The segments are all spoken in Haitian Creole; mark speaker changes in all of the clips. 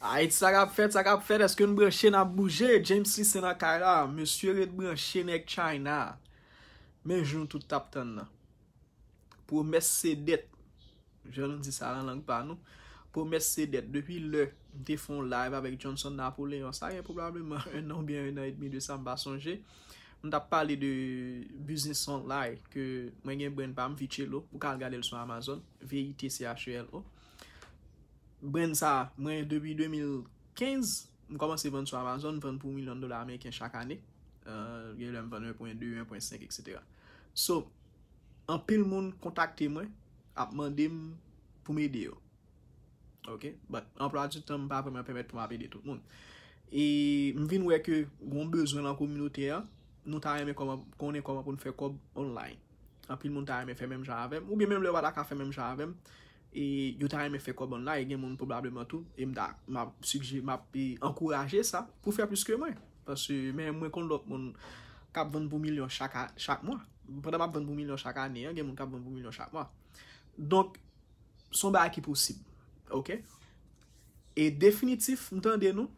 Speaker 1: A, eti sa kap fet, sa kap fet, eske nou bran chen ap bouje, James Lee se nan kay la, monsur eti bran chen ek China, menjoun tout tap ten la, pou mes se det, joun zi sa lan lang pa nou, pou mes se det, depi le, de fon live avèk Johnson Napoléon, sa yè probableman 1 an, 1 an eti 1200 basonje, nou tap pale de business online, ke mwen gen bran pa mvite lo, pou kal gade e l son Amazon, VITCHEL o, Ben sa, mwen debi 2015, mwen komanse ven sou Amazon, ven pou milyon dola Ameriken chak ane. Euh, gen lèm ven 1.2, 1.5, etc. So, an pil moun kontakte mwen, ap man dem pou mè deyo. Ok? But, an prodjitan mwen pa pou mè pèmèd pou mè apè dey tout moun. E, mwen vin wè ke gwen bezwen lan koumine teya, nou ta yeme konen koman pou nfe kòb online. An pil moun ta yeme fèmèm javèm. E yotare me fe kobon la, e gen moun probableman tou. E mda, ma psikje, ma pi ankoraje sa pou fya plus ke mwen. Pasu, mwen mwen kondot moun kap vant bou milyon chak mwa. Mwen preda mwen kap vant bou milyon chak ane, gen moun kap vant bou milyon chak mwa. Donk, son be akiposib. Ok? E definitif, mtande nou,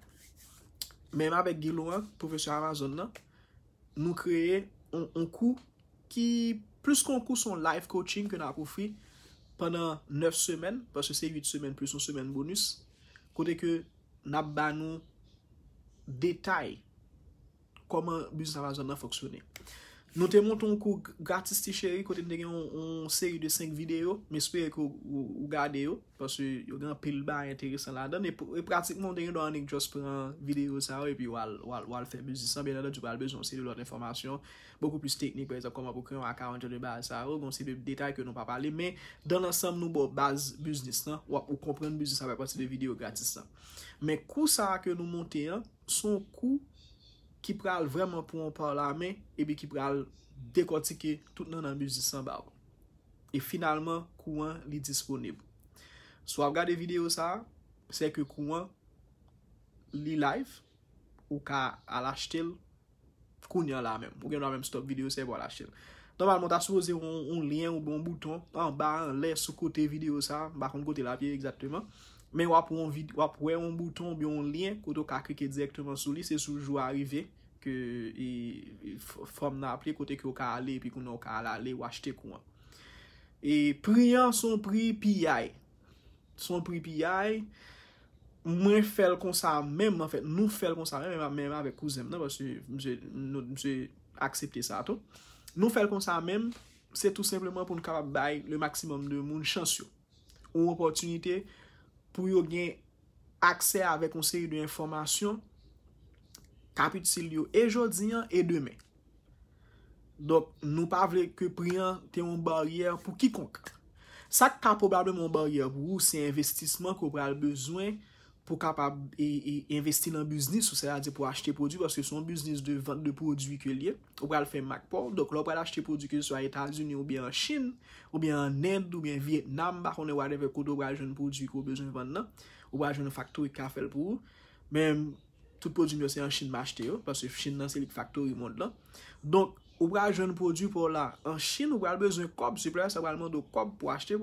Speaker 1: menm avek Gilouan, profesyon Amazon nan, nou kreye an kou ki plus kon kou son life coaching ke nan pou fwi, 9 semen, paske se 8 semen plus 1 semen bonus, kote ke nab banou detay koman buzavazan nan foksyone. Nou te monton kou gratis ti cheri, kote te gen yon seri de 5 video, mespere kou ou gade yo, paswe yon gen apil bar yon teri san la dan, e pratikman te gen yon do anik just pran video sa yo, e pi wal fe biznisan, bela da djoubal bezon se de lor informasyon, boku plus teknik, prezap koma pou kren wakar anjan de baz sa yo, goun bon, se de detay ke nou pa pale, men dan ansam nou bo baz biznisan, wak ou kompran biznisan pe pati de video gratis san. Men kou sa a ke nou monten, son kou, Kip pral vreman pou an pa la men, ebe kip pral dekotike tout nan an muzik san ba ou. E finalman, kou an li disponib. So ap gade video sa, se ke kou an li live, ou ka alashtel, kou nyan la men. Ou gen la men stop video se ebo alashtel. Normalman ta souze un lien ou bon bouton, an ba an les sou kote video sa, bakon kote la vie exactement. Men wap wè yon bouton, wè yon lien, koto ka krike direktman sou li, se soujou arive, ke fòm nan aple, kote ki yo ka ale, pi kou nan yo ka ale, wache te kou an. E priyan son pri piyay, son pri piyay, mwen fel kon sa mèm, nou fel kon sa mèm, mèm avè kou zèm nan, mwen jè aksepte sa ato. Nou fel kon sa mèm, se tout simpleman pou nou kapab bay le maksimum de moun chansyo. Ou opotunite... pou yo gen akse ave konseri de informasyon kapit si li yo e jodi an e demen. Dok nou pa vle ke priyan te yon bariyan pou kikonk. Sak ka pou bade yon bariyan pou ou se investisman ko pral bezwen pou kapab e, e investi lan biznis, ou sè la di pou achete podi, pwase son biznis de prodwi ke liye, ou pral fè magpon. Donk, lò pral achete podi ke liye sou a Etats-Unis, ou bè an Chine, ou bè an Inde, ou bè Vietnam, bakonè wadeve koutou pral jouni podi kou bè jouni vand nan, ou pral jouni faktorik kafel pou. Men, tout podi myo se an Chine m'achete yo, pwase Chine nan se lik faktorik mond lan. Donk, ou pral jouni podi pou la an Chine, ou pral bè jouni kop, si plè sa pral mando kop pou achete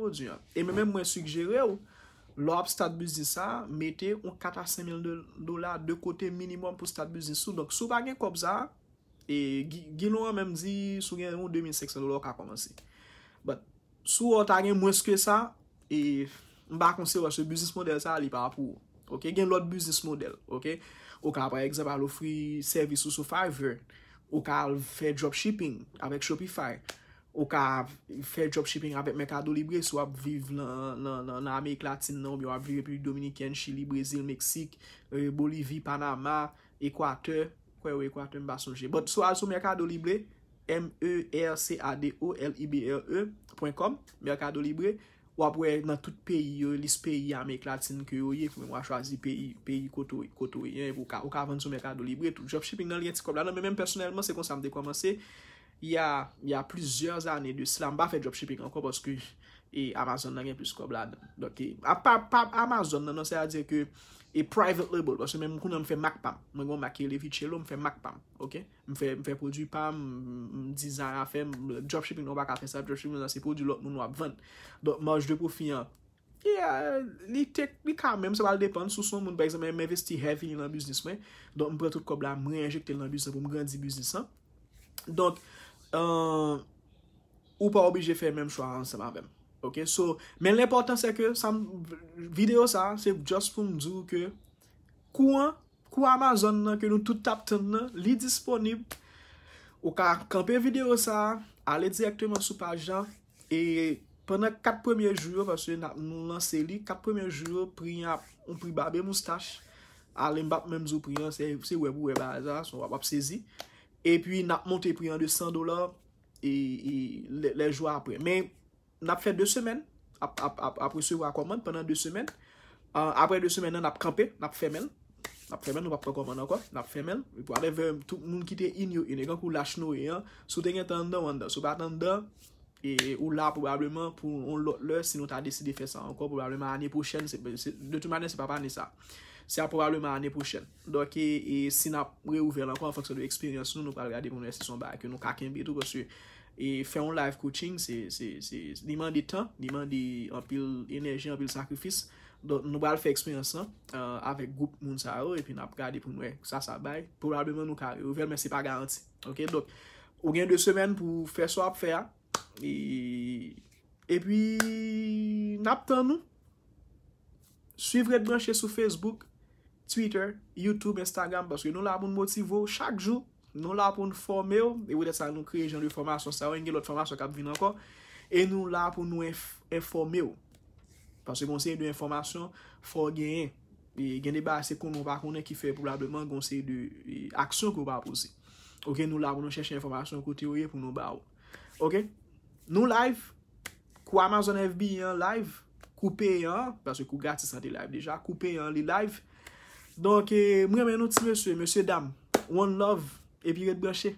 Speaker 1: Lo ap stat biz dis sa, mette ou 4-5 mil dola de kote minimum pou stat biz dis sou. Donk sou bagen kop za, e gil ou an menm zi sou gen ou 2,600 dola ou ka komanse. But, sou ou ta gen mweske sa, e mba konsewa se biz dis model sa li pa ap ou. Ok, gen lot biz dis model, ok. Ou ka apre egzabal ou free servis ou sou Fiverr, ou ka al fe dropshipping avek Shopify. Ou ka fè dropshipping apèk Mekado Libre sou ap viv nan Amèk Latine nou. Bi wap viv epi Dominikèn, Chili, Brésil, Meksik, euh, Bolivie, Panama, Équateur. Kwe wè Équateur mba sonje. But bon, sou al sou Mekado Libre. M-E-R-C-A-D-O-L-I-B-R-E.com Mekado Libre. Wap wè nan tout peyi yo, euh, lis peyi Amèk Latine ki yo ye. Fwè mwa chwazi peyi kotoye. Ou ka vèn sou Mekado Libre. Tout dropshipping nan liye ti koblana. Non, Mè mèm personèlman se kon sa mde komanse. Ya, ya plizyez ane de slan ba fe dropshipping anko Poske, e Amazon nan gen plus kob la dan Dok e, a ah, pa, pa, Amazon nan nan Se a diye ke, e private label Poske men mkounan mfe MacPam Men gwen makele, fi chelo mfe MacPam, ok Mfe, mfe produy pa, m, m, dizan a fe Dropshipping nan ba ka fe sa Dropshipping nan se produ lot moun wap vant Dok manj de profi an E, e, ni tek, ni kan men Mse bal depan, sou son moun, bayzame, m investi heavy Nan bisnis mwen, dok m bretout kob la M re-injekte nan bisnis, m grandi bisnis an Dok ou pa obije fe menm chwa anseman vemen. Ok, so, men l'importan se ke, videyo sa, se just pou mdou ke, kou an, kou Amazon nan, ke nou tout tapten nan, li disponib, ou ka kampe videyo sa, ale direktwen mwen sou page dan, e, pwennan 4 pwemyen jwyo, vasyon nan moun lanse li, 4 pwemyen jwyo, priy ap, mpri baben moustache, ale mbap menm zwo priy anse, se webu weba, se wap ap sezi, e pwi nap monte priyon de 100 dolar le jwa apre me nap fe 2 semen apre se wakoman apre 2 semen nan nap kampe nap fe men nap fe men nou pa koman anko tout moun ki te inyo sou tenye tan dan wanda sou pa tan dan ou la poubableman pou on lot le si nou ta deside fe san anko poubableman ane pou chen de tout manen se pa pa ane sa Se ap probableman ane pou chen. Dok e si nap re ouvel anko an fonksyon de eksperyans nou. Nou pal gade pou nou e se son bay. Ke nou kaken bitou posye. E fe yon live coaching. Se diman di tan. Diman di anpil enerji, anpil sakrifis. Don nou pal fe eksperyans nan. Euh, Avek goup moun sa yo. E pi nap gade pou nou e sa sa bay. Probableman nou kake ouvel. Men se pa garanti. Ok. Dok. Ou gen de semen pou fe so ap fe a. E pi nap tan nou. Suivre et brancher sou Facebook. Twitter, Youtube, Instagram, baske nou la pou nou motivou, chak jou, nou la pou nou forme ou, e wè det sa nou kreye joun di informasyon sa ou, enge lout formasyon kap vin anko, e nou la pou nou informe ou, baske gonsenye di informasyon, fò genye, genye ba se kon nou pa konen ki fe, pou la dèman gonsenye di aksyon kou pa pou se. Ok, nou la pou nou chèche informasyon kouti ou ye, pou nou ba ou. Ok, nou live, kou Amazon FB yon live, koupe yon, baske kou gati sa di live deja, koupe yon li live, Donke mwè mè nou ti mè chwe Mè chwe dam One love Epi red blashe